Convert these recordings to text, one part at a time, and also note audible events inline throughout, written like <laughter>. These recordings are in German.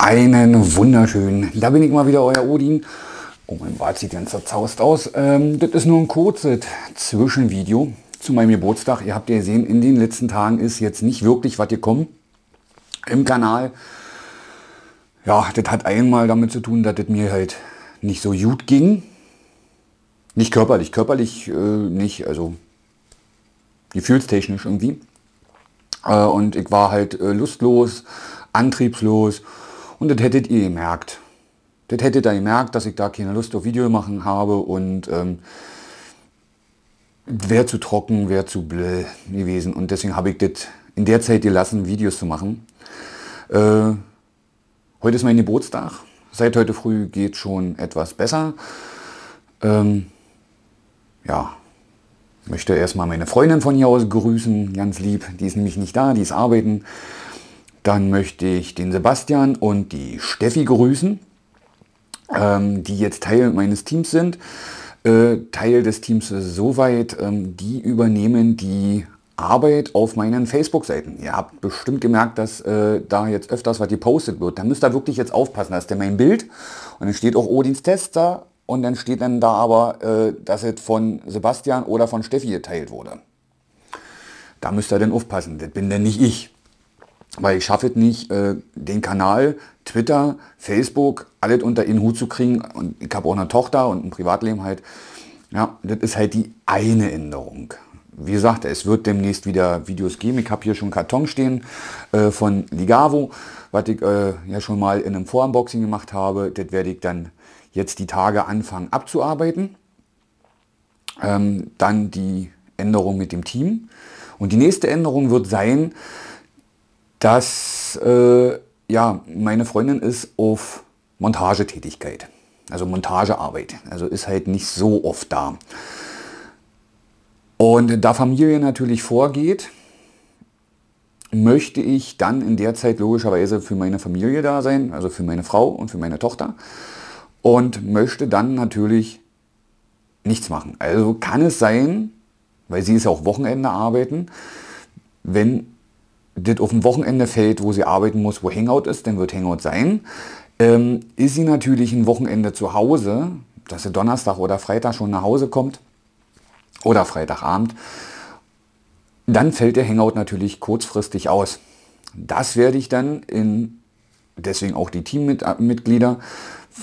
Einen wunderschönen. Da bin ich mal wieder, euer Odin. Oh, mein Bart sieht ganz zerzaust aus. Ähm, das ist nur ein kurzes Zwischenvideo zu meinem Geburtstag. Ihr habt ja gesehen, in den letzten Tagen ist jetzt nicht wirklich was gekommen im Kanal. Ja, das hat einmal damit zu tun, dass das mir halt nicht so gut ging. Nicht körperlich, körperlich äh, nicht, also gefühlstechnisch irgendwie. Äh, und ich war halt äh, lustlos, antriebslos und das hättet ihr gemerkt. Das hättet ihr gemerkt, dass ich da keine Lust auf Video machen habe und ähm, wäre zu trocken, wäre zu blöd gewesen. Und deswegen habe ich das in der Zeit gelassen, Videos zu machen. Äh, heute ist mein Geburtstag. Seit heute früh geht schon etwas besser. Ähm, ja, möchte erstmal meine Freundin von hier aus grüßen, ganz lieb. Die ist nämlich nicht da, die ist arbeiten. Dann möchte ich den Sebastian und die Steffi grüßen, ähm, die jetzt Teil meines Teams sind. Äh, Teil des Teams soweit, ähm, die übernehmen die Arbeit auf meinen Facebook-Seiten. Ihr habt bestimmt gemerkt, dass äh, da jetzt öfters was gepostet wird. Da müsst ihr wirklich jetzt aufpassen. Da ist denn mein Bild und dann steht auch Odins Tester und dann steht dann da aber, äh, dass es von Sebastian oder von Steffi geteilt wurde. Da müsst ihr dann aufpassen. Das bin denn nicht ich weil ich schaffe es nicht, äh, den Kanal, Twitter, Facebook, alles unter einen Hut zu kriegen. Und ich habe auch eine Tochter und ein Privatleben halt. Ja, das ist halt die eine Änderung. Wie gesagt, es wird demnächst wieder Videos geben. Ich habe hier schon Karton stehen äh, von Ligavo, was ich äh, ja schon mal in einem Vorunboxing gemacht habe. Das werde ich dann jetzt die Tage anfangen abzuarbeiten. Ähm, dann die Änderung mit dem Team. Und die nächste Änderung wird sein, dass äh, ja, meine Freundin ist auf Montagetätigkeit, also Montagearbeit, also ist halt nicht so oft da. Und da Familie natürlich vorgeht, möchte ich dann in der Zeit logischerweise für meine Familie da sein, also für meine Frau und für meine Tochter und möchte dann natürlich nichts machen. Also kann es sein, weil sie ist ja auch Wochenende arbeiten, wenn das auf dem Wochenende fällt, wo sie arbeiten muss, wo Hangout ist, dann wird Hangout sein. Ähm, ist sie natürlich ein Wochenende zu Hause, dass sie Donnerstag oder Freitag schon nach Hause kommt oder Freitagabend, dann fällt der Hangout natürlich kurzfristig aus. Das werde ich dann in, deswegen auch die Teammitglieder,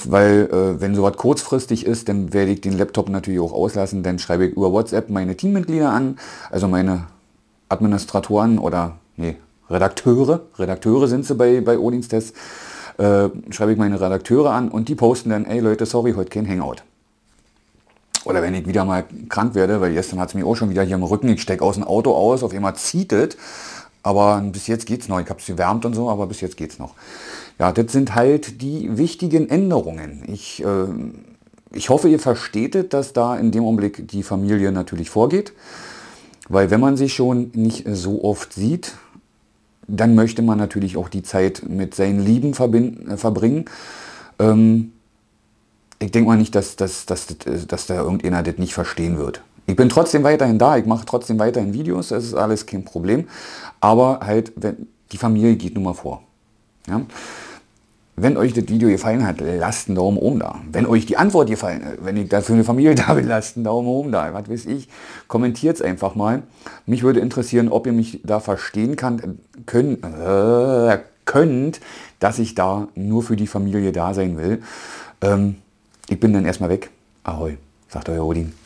weil äh, wenn sowas kurzfristig ist, dann werde ich den Laptop natürlich auch auslassen, dann schreibe ich über WhatsApp meine Teammitglieder an, also meine Administratoren oder, nee, Redakteure, Redakteure sind sie bei, bei Odins Test, äh, schreibe ich meine Redakteure an und die posten dann, ey Leute, sorry, heute kein Hangout. Oder wenn ich wieder mal krank werde, weil gestern hat es mir auch schon wieder hier im Rücken, ich stecke aus dem Auto aus, auf einmal zieht es, aber bis jetzt geht's noch. Ich habe es gewärmt und so, aber bis jetzt geht's noch. Ja, das sind halt die wichtigen Änderungen. Ich, äh, ich hoffe, ihr versteht, dass da in dem Augenblick die Familie natürlich vorgeht. Weil wenn man sich schon nicht so oft sieht, dann möchte man natürlich auch die Zeit mit seinen Lieben verbinden, äh, verbringen. Ähm, ich denke mal nicht, dass, dass, dass, äh, dass da irgendeiner das nicht verstehen wird. Ich bin trotzdem weiterhin da, ich mache trotzdem weiterhin Videos, das ist alles kein Problem. Aber halt, wenn, die Familie geht nun mal vor. Ja? Wenn euch das Video gefallen hat, lasst einen Daumen oben da. Wenn euch die Antwort gefallen hat, äh, wenn ich dafür eine Familie <laughs> da bin, lasst einen Daumen oben da. Was weiß ich, kommentiert es einfach mal. Mich würde interessieren, ob ihr mich da verstehen kann, können, äh, könnt, dass ich da nur für die Familie da sein will. Ähm, ich bin dann erstmal weg. Ahoi, sagt euer Odin.